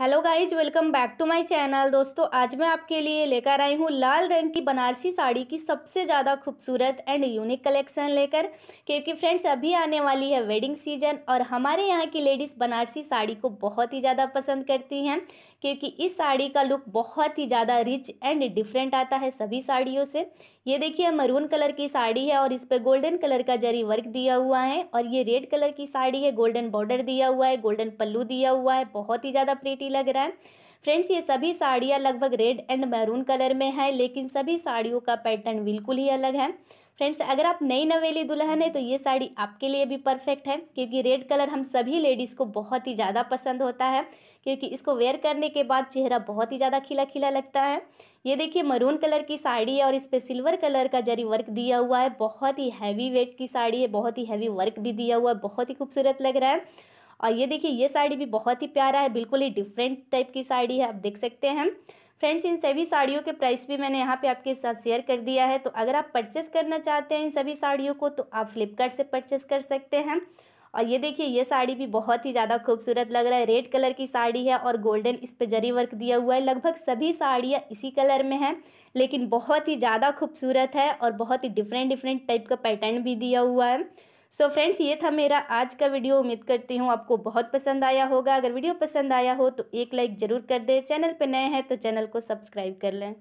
hello guys welcome back to my channel दोस्तों आज मैं आपके लिए लेकर आई हूँ लाल रंग की बनारसी साड़ी की सबसे ज़्यादा खूबसूरत एंड यूनिक कलेक्शन लेकर क्योंकि फ्रेंड्स अभी आने वाली है वेडिंग सीजन और हमारे यहाँ की लेडीज़ बनारसी साड़ी को बहुत ही ज़्यादा पसंद करती हैं क्योंकि इस साड़ी का लुक बहुत ही ज़्यादा रिच एंड डिफरेंट आता है सभी साड़ियों से ये देखिए मरून कलर की साड़ी है और इस पर गोल्डन कलर का जरी वर्क दिया हुआ है और ये रेड कलर की साड़ी है गोल्डन बॉर्डर दिया हुआ है गोल्डन पल्लू दिया हुआ है बहुत ही ज़्यादा प्रीटी ही लग रहा है फ्रेंड्स ये सभी साड़ियाँ लगभग रेड एंड मैरून कलर में है लेकिन सभी साड़ियों का पैटर्न बिल्कुल ही अलग है फ्रेंड्स अगर आप नई नवेली दुल्हन है तो ये साड़ी आपके लिए भी परफेक्ट है क्योंकि रेड कलर हम सभी लेडीज़ को बहुत ही ज़्यादा पसंद होता है क्योंकि इसको वेयर करने के बाद चेहरा बहुत ही ज़्यादा खिला खिला लगता है ये देखिए मरून कलर की साड़ी है और इस पर सिल्वर कलर का जरी वर्क दिया हुआ है बहुत ही हैवी वेट की साड़ी है बहुत ही हैवी वर्क भी दिया हुआ है बहुत ही खूबसूरत लग रहा है और ये देखिए ये साड़ी भी बहुत ही प्यारा है बिल्कुल ही डिफरेंट टाइप की साड़ी है आप देख सकते हैं फ्रेंड्स इन सभी साड़ियों के प्राइस भी मैंने यहाँ पे आपके साथ शेयर कर दिया है तो अगर आप परचेस करना चाहते हैं इन सभी साड़ियों को तो आप फ्लिपकार्ट से परचेस कर सकते हैं और ये देखिए ये साड़ी भी बहुत ही ज़्यादा खूबसूरत लग रहा है रेड कलर की साड़ी है और गोल्डन इस पर जरी वर्क दिया हुआ है लगभग सभी साड़ियाँ इसी कलर में हैं लेकिन बहुत ही ज़्यादा खूबसूरत है और बहुत ही डिफरेंट डिफरेंट टाइप का पैटर्न भी दिया हुआ है सो so फ्रेंड्स ये था मेरा आज का वीडियो उम्मीद करती हूँ आपको बहुत पसंद आया होगा अगर वीडियो पसंद आया हो तो एक लाइक ज़रूर कर दें चैनल पर नए हैं तो चैनल को सब्सक्राइब कर लें